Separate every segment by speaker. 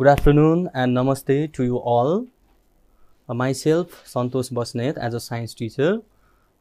Speaker 1: Good afternoon and namaste to you all. Uh, myself, Santosh Basnet, as a science teacher.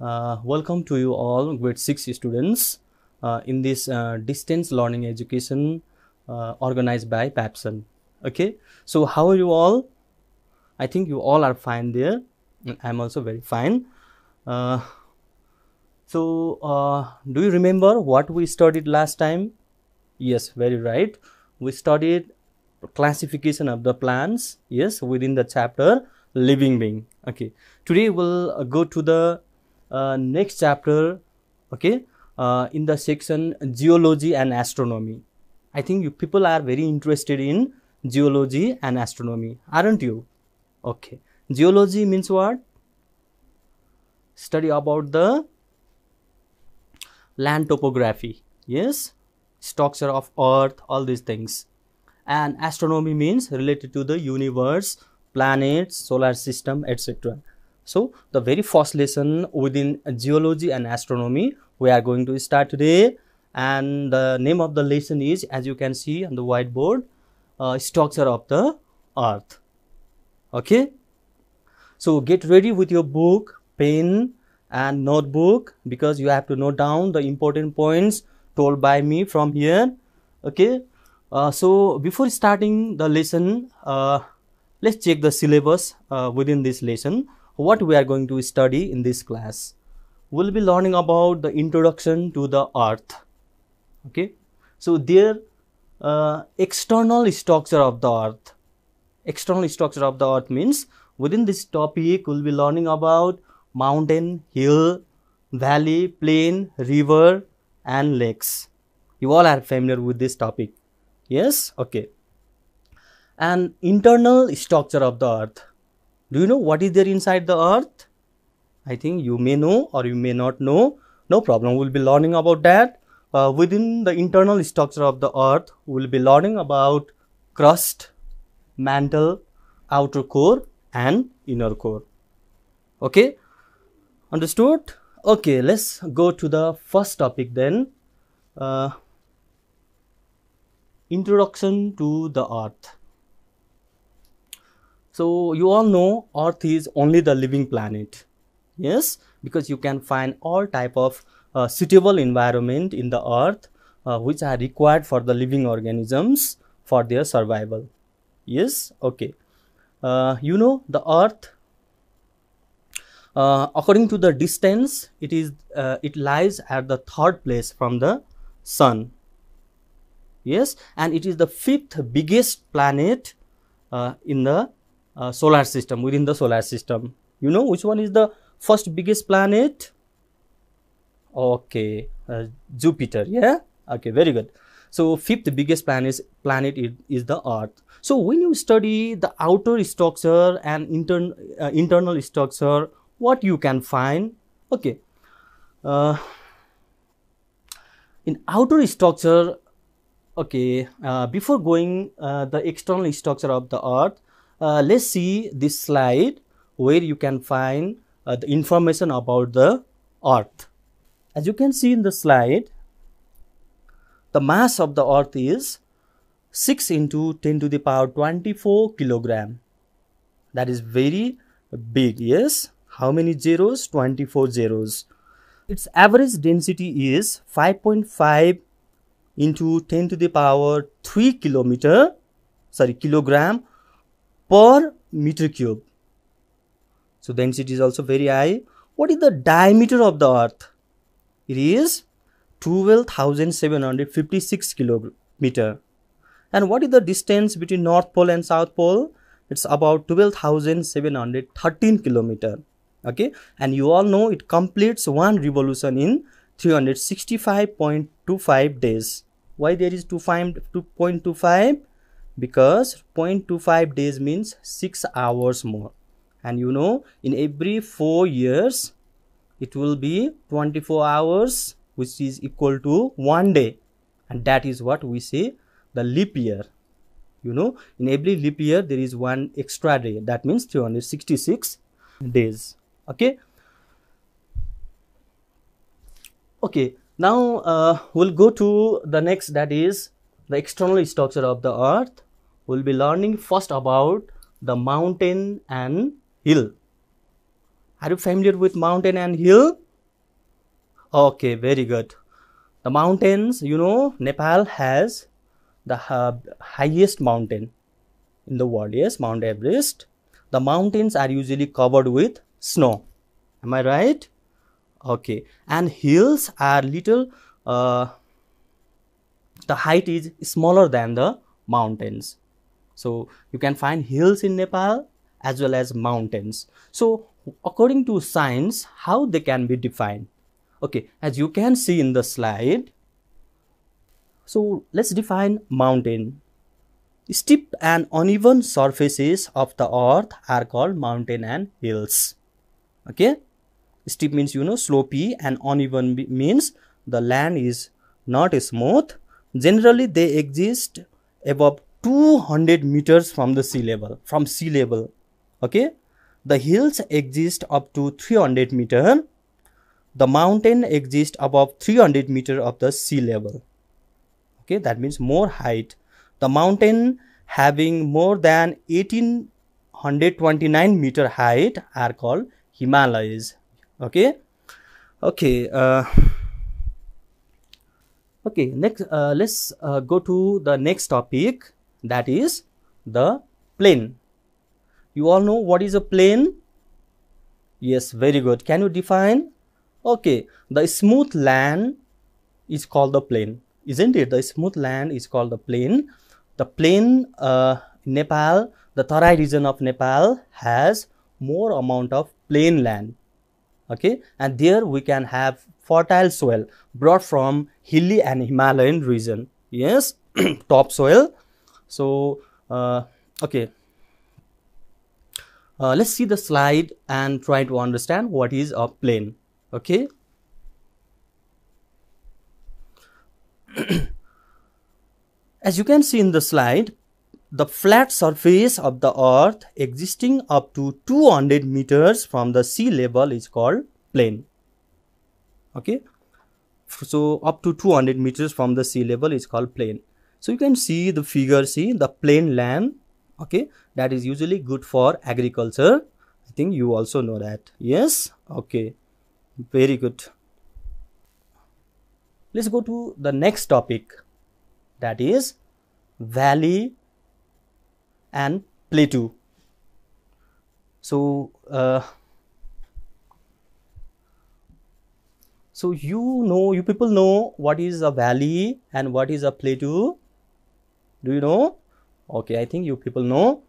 Speaker 1: Uh, welcome to you all, grade 6 students, uh, in this uh, distance learning education uh, organized by PAPSON. Okay, so how are you all? I think you all are fine there. Mm, I'm also very fine. Uh, so, do you remember what we studied last time? Yes, very right. We studied classification of the plants yes within the chapter living being okay today we'll uh, go to the uh, next chapter okay uh, in the section geology and astronomy i think you people are very interested in geology and astronomy aren't you okay geology means what study about the land topography yes structure of earth all these things and astronomy means related to the universe, planets, solar system, etc. So the very first lesson within geology and astronomy we are going to start today and the name of the lesson is as you can see on the whiteboard uh, structure of the earth okay so get ready with your book pen and notebook because you have to note down the important points told by me from here okay uh, so before starting the lesson, uh, let's check the syllabus uh, within this lesson, what we are going to study in this class. We'll be learning about the introduction to the earth. Okay, so there uh, external structure of the earth. External structure of the earth means within this topic we'll be learning about mountain, hill, valley, plain, river and lakes. You all are familiar with this topic yes okay an internal structure of the earth do you know what is there inside the earth i think you may know or you may not know no problem we'll be learning about that uh, within the internal structure of the earth we'll be learning about crust mantle outer core and inner core okay understood okay let's go to the first topic then uh, Introduction to the Earth. So you all know Earth is only the living planet. Yes, because you can find all type of uh, suitable environment in the Earth uh, which are required for the living organisms for their survival. Yes, okay. Uh, you know the Earth. Uh, according to the distance, it is uh, it lies at the third place from the sun yes and it is the fifth biggest planet uh, in the uh, solar system within the solar system you know which one is the first biggest planet okay uh, jupiter yeah okay very good so fifth biggest planet planet is, the earth so when you study the outer structure and intern, uh, internal structure what you can find okay uh, in outer structure Okay, uh, before going uh, the external structure of the earth, uh, let's see this slide where you can find uh, the information about the earth. As you can see in the slide, the mass of the earth is 6 into 10 to the power 24 kilogram. That is very big, yes. How many zeros? 24 zeros. Its average density is 5.5 into 10 to the power 3 kilometer sorry kilogram per meter cube so density is also very high what is the diameter of the earth it is 12756 kilometer and what is the distance between north pole and south pole it's about 12713 kilometer okay and you all know it completes one revolution in 365.25 days why there is 2.25 because 0.25 days means 6 hours more and you know in every 4 years it will be 24 hours which is equal to 1 day and that is what we say the leap year you know in every leap year there is one extra day that means 366 days okay Okay, now uh, we'll go to the next that is the external structure of the earth. We'll be learning first about the mountain and hill. Are you familiar with mountain and hill? Okay, very good. The mountains, you know, Nepal has the uh, highest mountain in the world, yes, Mount Everest. The mountains are usually covered with snow. Am I right? okay and hills are little uh, the height is smaller than the mountains so you can find hills in nepal as well as mountains so according to science how they can be defined okay as you can see in the slide so let's define mountain steep and uneven surfaces of the earth are called mountain and hills okay steep means you know slopy and uneven means the land is not smooth generally they exist above 200 meters from the sea level from sea level okay the hills exist up to 300 meter the mountain exists above 300 meter of the sea level okay that means more height the mountain having more than 1829 meter height are called himalayas okay okay uh, okay next uh, let's uh, go to the next topic that is the plane you all know what is a plane yes very good can you define okay the smooth land is called the plane isn't it the smooth land is called the plane the plane uh, nepal the Tarai region of nepal has more amount of plain land okay and there we can have fertile soil brought from hilly and himalayan region yes topsoil so uh, okay uh, let's see the slide and try to understand what is a plane okay as you can see in the slide the flat surface of the earth existing up to 200 meters from the sea level is called plain okay so up to 200 meters from the sea level is called plain so you can see the figure see the plain land okay that is usually good for agriculture i think you also know that yes okay very good let's go to the next topic that is valley and Plato. So, uh, so you know, you people know what is a valley and what is a plateau. Do you know? Okay, I think you people know.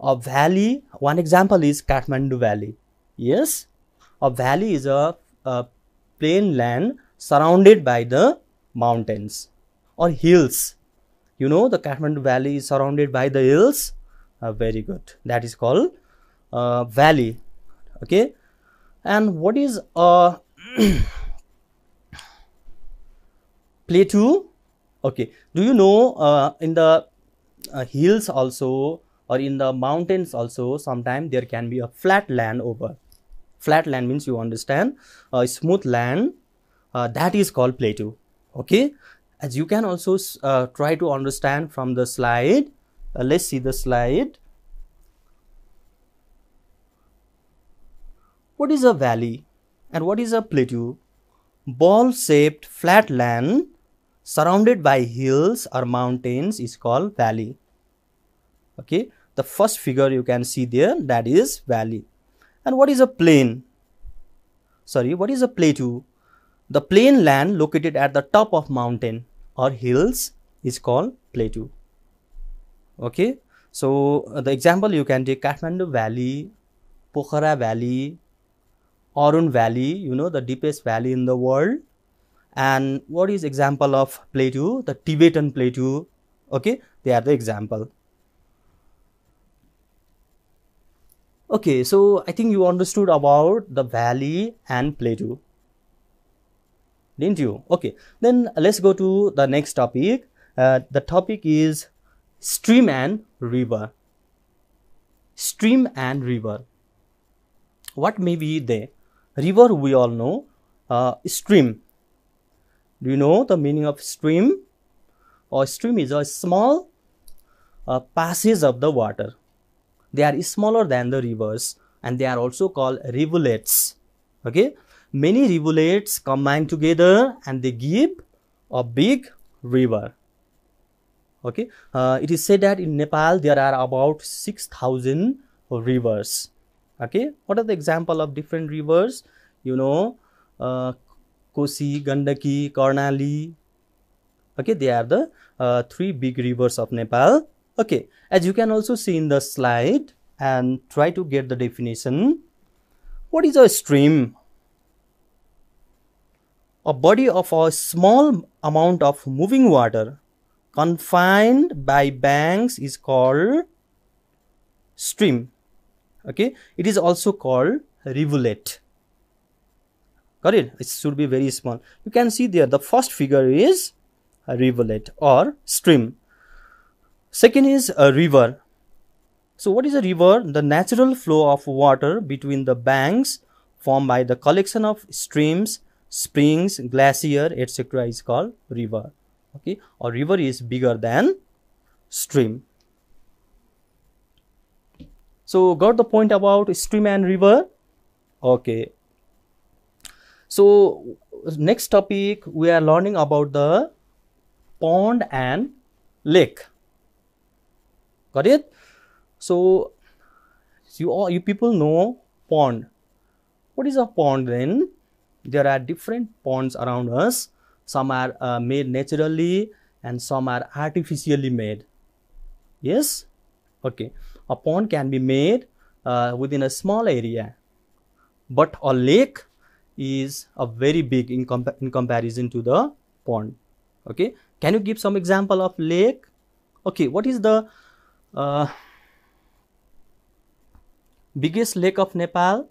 Speaker 1: A valley, one example is Kathmandu Valley. Yes, a valley is a, a plain land surrounded by the mountains or hills. You know, the Kathmandu Valley is surrounded by the hills uh, very good that is called uh, valley okay and what is uh, a plateau okay do you know uh, in the uh, hills also or in the mountains also sometimes there can be a flat land over flat land means you understand a uh, smooth land that is called plateau okay as you can also try to understand from the slide uh, let's see the slide. What is a valley and what is a plateau? Ball-shaped flat land surrounded by hills or mountains is called valley. Okay, the first figure you can see there that is valley. And what is a plain? Sorry, what is a plateau? The plain land located at the top of mountain or hills is called plateau okay so uh, the example you can take kathmandu valley pokhara valley arun valley you know the deepest valley in the world and what is example of plateau the tibetan plateau okay they are the example okay so i think you understood about the valley and plateau didn't you okay then let's go to the next topic uh, the topic is stream and river. Stream and river. What may be the River we all know. Uh, stream. Do you know the meaning of stream? Or stream is a small uh, passage of the water. They are smaller than the rivers and they are also called rivulets. Okay. Many rivulets combine together and they give a big river okay uh, it is said that in nepal there are about 6000 rivers okay what are the example of different rivers you know uh, kosi gandaki karnali okay they are the uh, three big rivers of nepal okay as you can also see in the slide and try to get the definition what is a stream a body of a small amount of moving water confined by banks is called stream okay it is also called rivulet got it it should be very small you can see there the first figure is a rivulet or stream second is a river so what is a river the natural flow of water between the banks formed by the collection of streams springs glacier etc is called river okay or river is bigger than stream so got the point about stream and river okay so next topic we are learning about the pond and lake got it so you all you people know pond what is a pond then there are different ponds around us some are uh, made naturally and some are artificially made yes okay a pond can be made uh, within a small area but a lake is a very big in, in comparison to the pond okay can you give some example of lake okay what is the uh, biggest lake of nepal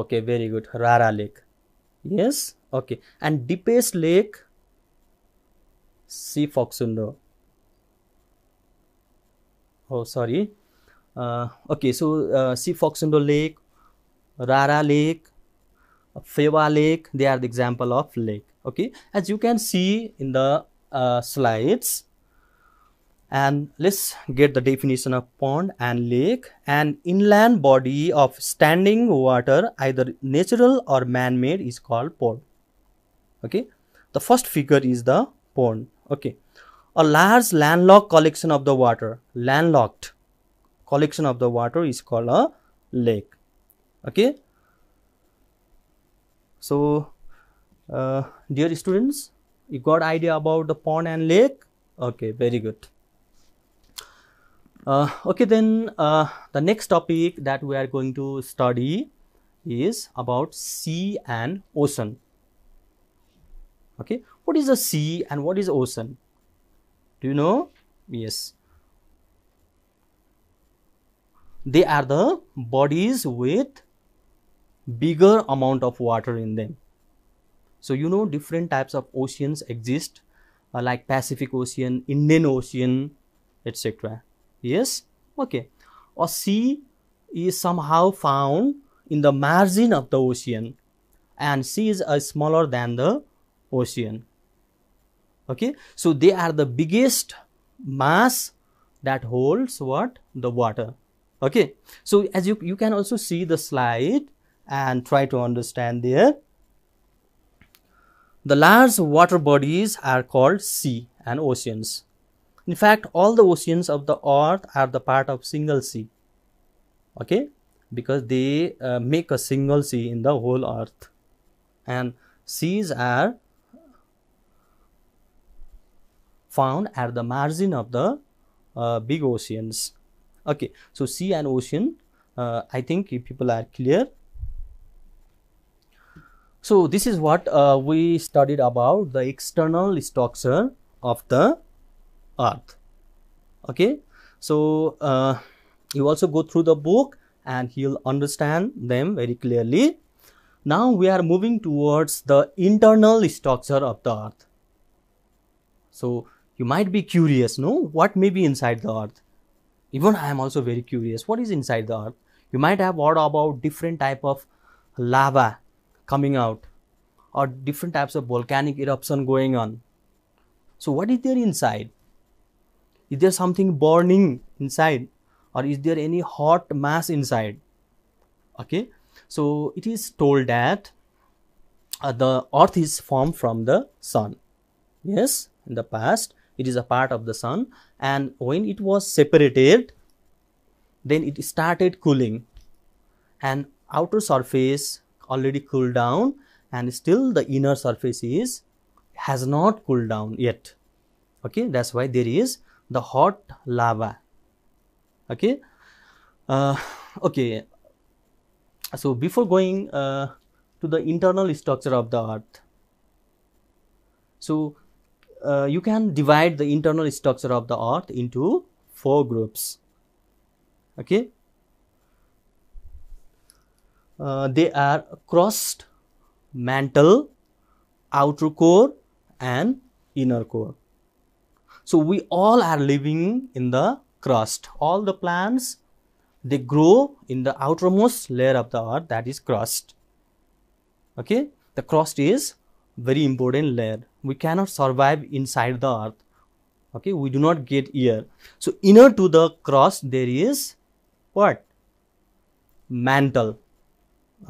Speaker 1: okay very good rara lake yes okay and deepest lake sea foxundo oh sorry uh, okay so uh, sea foxundo lake rara lake Feva lake they are the example of lake okay as you can see in the uh, slides and let's get the definition of pond and lake an inland body of standing water either natural or man-made is called pond okay the first figure is the pond okay a large landlocked collection of the water landlocked collection of the water is called a lake okay so uh, dear students you got idea about the pond and lake okay very good uh, okay then uh, the next topic that we are going to study is about sea and ocean okay what is a sea and what is ocean do you know yes they are the bodies with bigger amount of water in them so you know different types of oceans exist uh, like pacific ocean indian ocean etc yes okay a sea is somehow found in the margin of the ocean and sea is uh, smaller than the ocean okay so they are the biggest mass that holds what the water okay so as you you can also see the slide and try to understand there the large water bodies are called sea and oceans in fact all the oceans of the earth are the part of single sea okay because they uh, make a single sea in the whole earth and seas are found at the margin of the uh, big oceans. Okay, so sea and ocean, uh, I think people are clear. So this is what uh, we studied about the external structure of the earth. Okay, so uh, you also go through the book and he'll understand them very clearly. Now we are moving towards the internal structure of the earth. So you might be curious, no? What may be inside the earth? Even I am also very curious. What is inside the earth? You might have heard about different type of lava coming out or different types of volcanic eruption going on. So what is there inside? Is there something burning inside or is there any hot mass inside? Okay, so it is told that uh, the earth is formed from the sun yes in the past it is a part of the sun and when it was separated then it started cooling and outer surface already cooled down and still the inner surface is has not cooled down yet okay that's why there is the hot lava okay uh, okay so before going uh, to the internal structure of the earth so uh, you can divide the internal structure of the earth into four groups okay uh, they are crust mantle outer core and inner core so we all are living in the crust all the plants they grow in the outermost layer of the earth that is crust okay the crust is very important layer we cannot survive inside the earth okay we do not get air so inner to the crust there is what mantle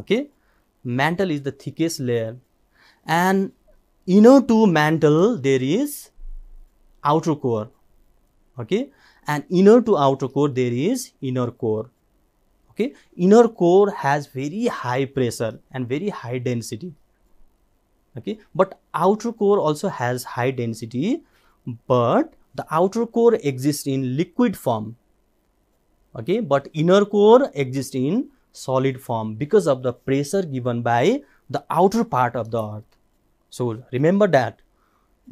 Speaker 1: okay mantle is the thickest layer and inner to mantle there is outer core okay and inner to outer core there is inner core okay inner core has very high pressure and very high density okay but outer core also has high density but the outer core exists in liquid form okay but inner core exists in solid form because of the pressure given by the outer part of the earth so remember that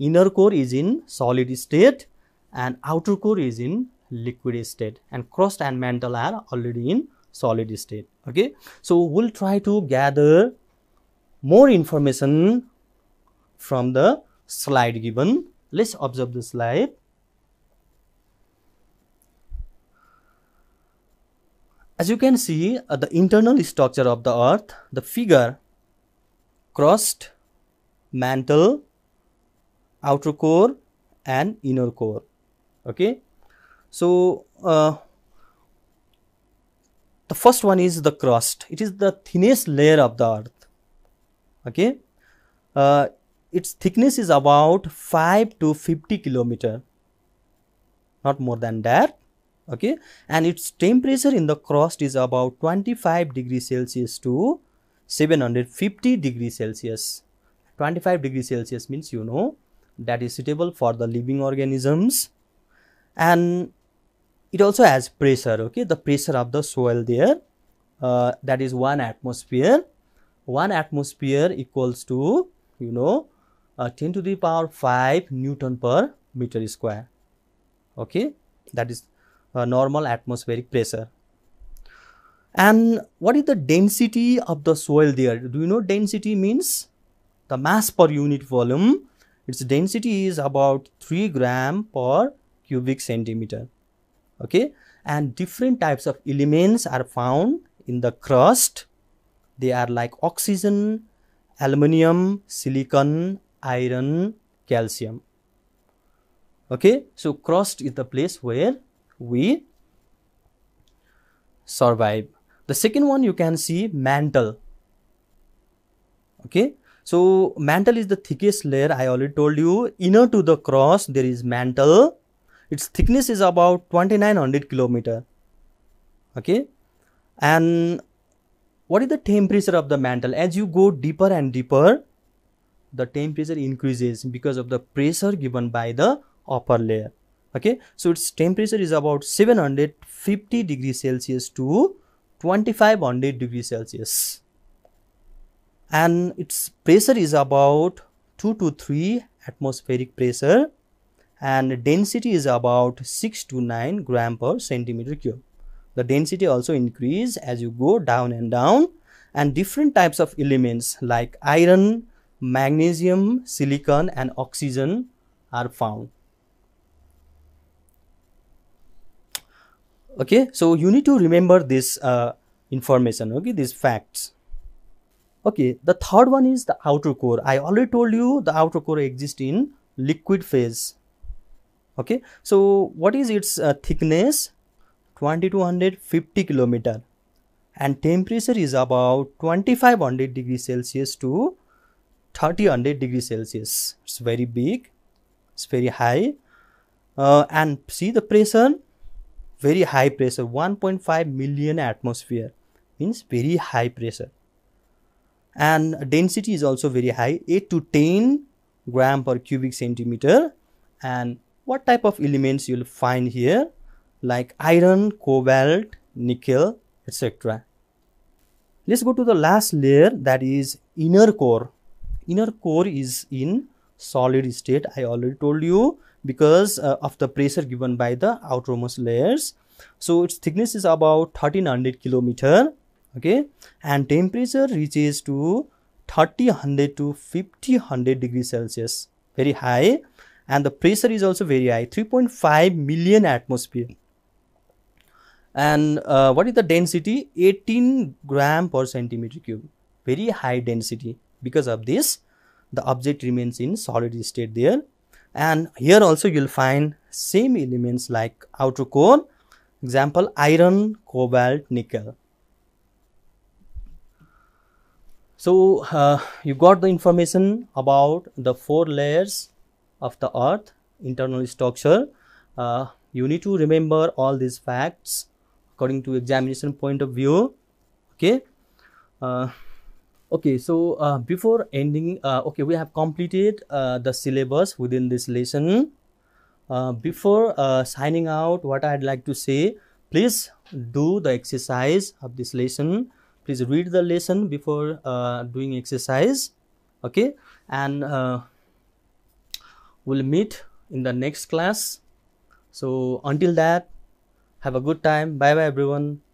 Speaker 1: inner core is in solid state and outer core is in liquid state and crust and mantle are already in solid state okay so we'll try to gather more information from the slide given. Let's observe the slide. As you can see, uh, the internal structure of the earth, the figure, crust, mantle, outer core and inner core. Okay. So, uh, the first one is the crust. It is the thinnest layer of the earth. Okay. Uh, its thickness is about 5 to 50 kilometer, not more than that. Okay, and its temperature in the crust is about 25 degree Celsius to 750 degree Celsius. 25 degree Celsius means you know that is suitable for the living organisms and it also has pressure okay the pressure of the soil there uh, that is one atmosphere one atmosphere equals to you know uh, 10 to the power 5 newton per meter square okay that is uh, normal atmospheric pressure and what is the density of the soil there do you know density means the mass per unit volume its density is about 3 gram per cubic centimeter okay and different types of elements are found in the crust they are like oxygen aluminium silicon iron, calcium. Okay, so crust is the place where we survive. The second one you can see mantle. Okay, so mantle is the thickest layer I already told you. Inner to the crust there is mantle. Its thickness is about 2900 kilometer. Okay, and what is the temperature of the mantle? As you go deeper and deeper, the temperature increases because of the pressure given by the upper layer okay so its temperature is about 750 degrees celsius to 2500 degrees celsius and its pressure is about 2 to 3 atmospheric pressure and density is about 6 to 9 gram per centimeter cube the density also increase as you go down and down and different types of elements like iron magnesium, silicon and oxygen are found. Okay, so you need to remember this uh, information, okay, these facts. Okay, the third one is the outer core. I already told you the outer core exists in liquid phase. Okay, so what is its uh, thickness? 2250 kilometer and temperature is about 2500 degree Celsius to Thirty hundred degree Celsius. It's very big, it's very high. Uh, and see the pressure, very high pressure, 1.5 million atmosphere means very high pressure. And density is also very high, 8 to 10 gram per cubic centimeter. And what type of elements you'll find here like iron, cobalt, nickel, etc. Let's go to the last layer that is inner core inner core is in solid state i already told you because uh, of the pressure given by the outermost layers so its thickness is about 1300 kilometer okay and temperature reaches to 300 to 500 degrees celsius very high and the pressure is also very high 3.5 million atmosphere and uh, what is the density 18 gram per centimeter cube very high density because of this the object remains in solid state there and here also you'll find same elements like outer core example iron cobalt nickel so uh, you got the information about the four layers of the earth internal structure uh, you need to remember all these facts according to examination point of view okay uh, okay so uh, before ending uh, okay we have completed uh, the syllabus within this lesson uh, before uh, signing out what i'd like to say please do the exercise of this lesson please read the lesson before uh, doing exercise okay and we'll meet in the next class so until that have a good time bye bye everyone